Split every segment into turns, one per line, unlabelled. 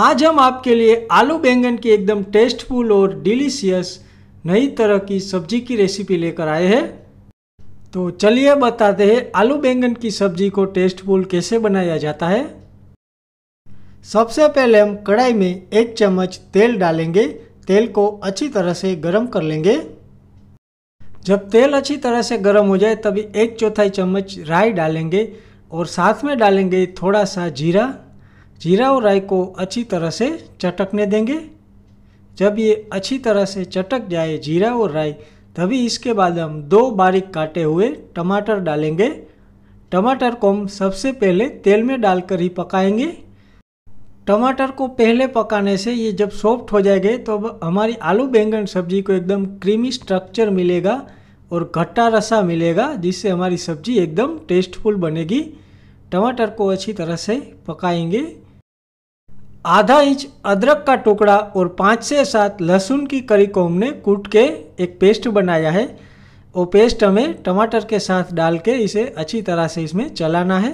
आज हम आपके लिए आलू बैंगन की एकदम टेस्टफुल और डिलीशियस नई तरह की सब्जी की रेसिपी लेकर आए हैं तो चलिए बताते हैं आलू बैंगन की सब्जी को टेस्टफुल कैसे बनाया जाता है सबसे पहले हम कढ़ाई में एक चम्मच तेल डालेंगे तेल को अच्छी तरह से गर्म कर लेंगे जब तेल अच्छी तरह से गर्म हो जाए तभी एक चौथाई चम्मच राई डालेंगे और साथ में डालेंगे थोड़ा सा जीरा जीरा और राई को अच्छी तरह से चटकने देंगे जब ये अच्छी तरह से चटक जाए जीरा और राई तभी इसके बाद हम दो बारीक काटे हुए टमाटर डालेंगे टमाटर को हम सबसे पहले तेल में डालकर ही पकाएंगे टमाटर को पहले पकाने से ये जब सॉफ्ट हो जाएंगे तो अब हमारी आलू बैंगन सब्जी को एकदम क्रीमी स्ट्रक्चर मिलेगा और घट्टा रसा मिलेगा जिससे हमारी सब्जी एकदम टेस्टफुल बनेगी टमाटर को अच्छी तरह से पकाएंगे आधा इंच अदरक का टुकड़ा और पाँच से सात लहसुन की करी को हमने कूट के एक पेस्ट बनाया है वो पेस्ट हमें टमाटर के साथ डाल के इसे अच्छी तरह से इसमें चलाना है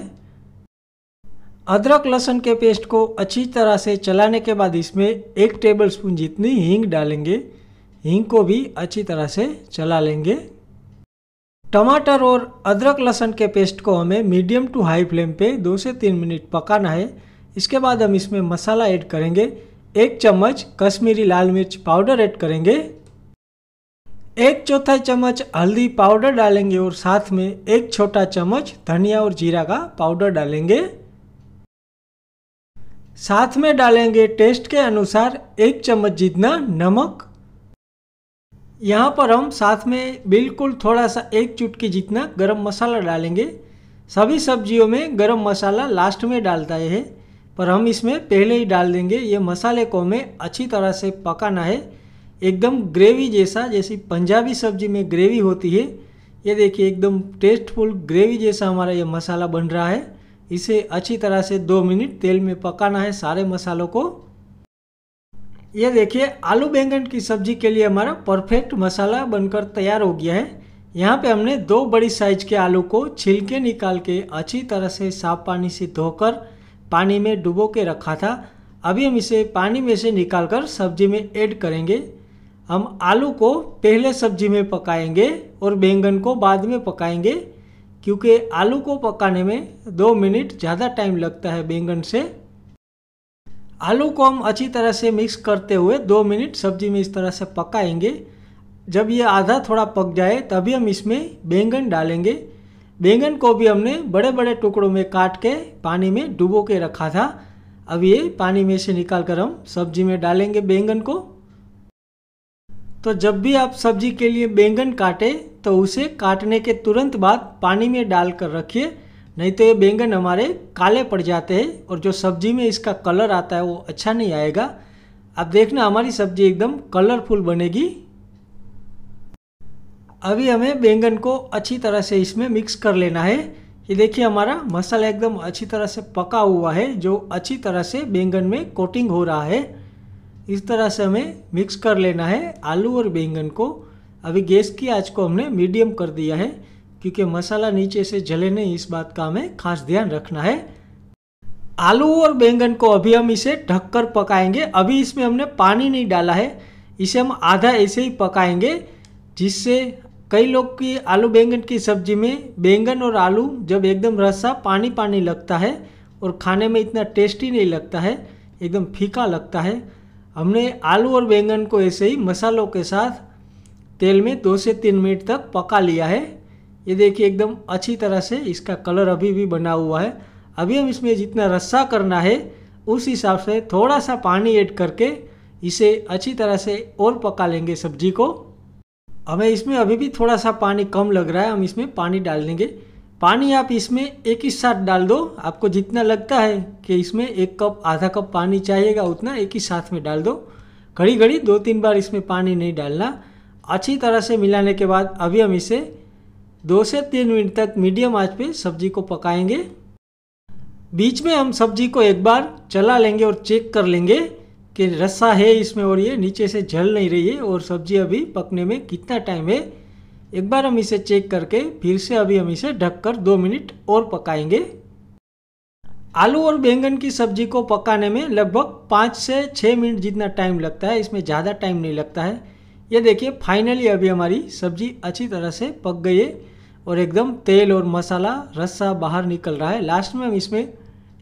अदरक लहसुन के पेस्ट को अच्छी तरह से चलाने के बाद इसमें एक टेबलस्पून जितनी हींग डालेंगे हींग को भी अच्छी तरह से चला लेंगे टमाटर और अदरक लहसुन के पेस्ट को हमें मीडियम टू हाई फ्लेम पे दो से तीन मिनट पकाना है इसके बाद हम इसमें मसाला ऐड करेंगे एक चम्मच कश्मीरी लाल मिर्च पाउडर ऐड करेंगे एक चौथाई चम्मच हल्दी पाउडर डालेंगे और साथ में एक छोटा चम्मच धनिया और जीरा का पाउडर डालेंगे साथ में डालेंगे टेस्ट के अनुसार एक चम्मच जितना नमक यहाँ पर हम साथ में बिल्कुल थोड़ा सा एक चुटकी जितना गरम मसाला डालेंगे सभी सब्जियों में गरम मसाला लास्ट में डालता है पर हम इसमें पहले ही डाल देंगे ये मसाले को हमें अच्छी तरह से पकाना है एकदम ग्रेवी जैसा जैसी पंजाबी सब्जी में ग्रेवी होती है ये देखिए एकदम टेस्टफुल ग्रेवी जैसा हमारा ये मसाला बन रहा है इसे अच्छी तरह से दो मिनट तेल में पकाना है सारे मसालों को ये देखिए आलू बैंगन की सब्जी के लिए हमारा परफेक्ट मसाला बनकर तैयार हो गया है यहाँ पे हमने दो बड़ी साइज के आलू को छिलके निकाल के अच्छी तरह से साफ पानी से धोकर पानी में डुबो के रखा था अभी हम इसे पानी में से निकाल कर सब्जी में ऐड करेंगे हम आलू को पहले सब्जी में पकाएंगे और बैंगन को बाद में पकाएंगे क्योंकि आलू को पकाने में दो मिनट ज़्यादा टाइम लगता है बैंगन से आलू को हम अच्छी तरह से मिक्स करते हुए दो मिनट सब्जी में इस तरह से पकाएंगे जब ये आधा थोड़ा पक जाए तभी हम इसमें बैंगन डालेंगे बैंगन को भी हमने बड़े बड़े टुकड़ों में काट के पानी में डुबो के रखा था अब ये पानी में से निकाल कर हम सब्जी में डालेंगे बैंगन को तो जब भी आप सब्जी के लिए बैंगन काटें तो उसे काटने के तुरंत बाद पानी में डाल कर रखिए नहीं तो ये बैंगन हमारे काले पड़ जाते हैं और जो सब्जी में इसका कलर आता है वो अच्छा नहीं आएगा अब देखना हमारी सब्जी एकदम कलरफुल बनेगी अभी हमें बैंगन को अच्छी तरह से इसमें मिक्स कर लेना है ये देखिए हमारा मसाला एकदम अच्छी तरह से पका हुआ है जो अच्छी तरह से बैंगन में कोटिंग हो रहा है इस तरह से हमें मिक्स कर लेना है आलू और बैंगन को अभी गैस की आँच को हमने मीडियम कर दिया है क्योंकि मसाला नीचे से जले नहीं इस बात का हमें खास ध्यान रखना है आलू और बैंगन को अभी हम इसे ढककर पकाएंगे अभी इसमें हमने पानी नहीं डाला है इसे हम आधा ऐसे ही पकाएंगे जिससे कई लोग की आलू बैंगन की सब्जी में बैंगन और आलू जब एकदम रसा पानी पानी लगता है और खाने में इतना टेस्टी नहीं लगता है एकदम फीका लगता है हमने आलू और बैंगन को ऐसे ही मसालों के साथ तेल में दो से तीन मिनट तक पका लिया है ये देखिए एकदम अच्छी तरह से इसका कलर अभी भी बना हुआ है अभी हम इसमें जितना रस्सा करना है उस हिसाब से थोड़ा सा पानी ऐड करके इसे अच्छी तरह से और पका लेंगे सब्जी को हमें इसमें अभी भी थोड़ा सा पानी कम लग रहा है हम इसमें पानी डाल देंगे पानी आप इसमें एक ही साथ डाल दो आपको जितना लगता है कि इसमें एक कप आधा कप पानी चाहिएगा उतना एक ही साथ में डाल दो घड़ी घड़ी दो तीन बार इसमें पानी नहीं डालना अच्छी तरह से मिलाने के बाद अभी हम इसे दो से तीन मिनट तक मीडियम आँच पर सब्जी को पकाएंगे बीच में हम सब्जी को एक बार चला लेंगे और चेक कर लेंगे कि रस्सा है इसमें और ये नीचे से जल नहीं रही है और सब्जी अभी पकने में कितना टाइम है एक बार हम इसे चेक करके फिर से अभी हम इसे ढककर दो मिनट और पकाएंगे आलू और बैंगन की सब्जी को पकाने में लगभग पाँच से छः मिनट जितना टाइम लगता है इसमें ज़्यादा टाइम नहीं लगता है ये देखिए फाइनली अभी हमारी सब्जी अच्छी तरह से पक गई है और एकदम तेल और मसाला रस्सा बाहर निकल रहा है लास्ट में हम इसमें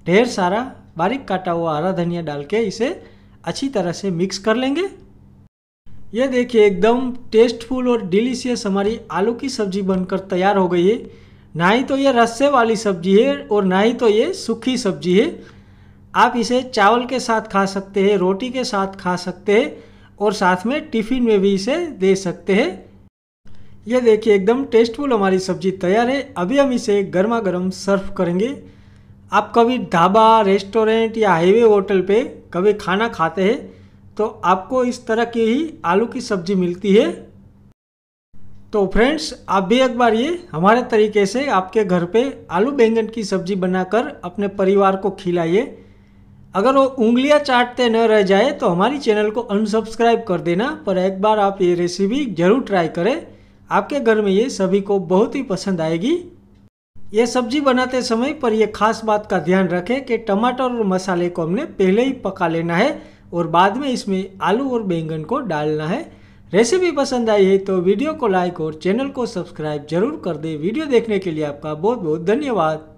ढेर सारा बारीक काटा हुआ हरा धनिया डाल के इसे अच्छी तरह से मिक्स कर लेंगे ये देखिए एकदम टेस्टफुल और डिलीशियस हमारी आलू की सब्जी बनकर तैयार हो गई है ना ही तो ये रस्से वाली सब्जी है और ना ही तो ये सूखी सब्जी है आप इसे चावल के साथ खा सकते हैं रोटी के साथ खा सकते हैं और साथ में टिफ़िन में भी इसे दे सकते हैं ये देखिए एकदम टेस्टफुल हमारी सब्जी तैयार है अभी हम इसे गर्मा गर्म सर्व करेंगे आप कभी ढाबा रेस्टोरेंट या हाईवे होटल पे कभी खाना खाते हैं तो आपको इस तरह की ही आलू की सब्ज़ी मिलती है तो फ्रेंड्स आप भी एक बार ये हमारे तरीके से आपके घर पे आलू बैंगन की सब्ज़ी बनाकर अपने परिवार को खिलाइए अगर वो उंगलियां चाटते न रह जाए तो हमारी चैनल को अनसब्सक्राइब कर देना पर एक बार आप ये रेसिपी ज़रूर ट्राई करें आपके घर में ये सभी को बहुत ही पसंद आएगी ये सब्जी बनाते समय पर यह खास बात का ध्यान रखें कि टमाटर और मसाले को हमने पहले ही पका लेना है और बाद में इसमें आलू और बैंगन को डालना है रेसिपी पसंद आई है तो वीडियो को लाइक और चैनल को सब्सक्राइब जरूर कर दें वीडियो देखने के लिए आपका बहुत बहुत धन्यवाद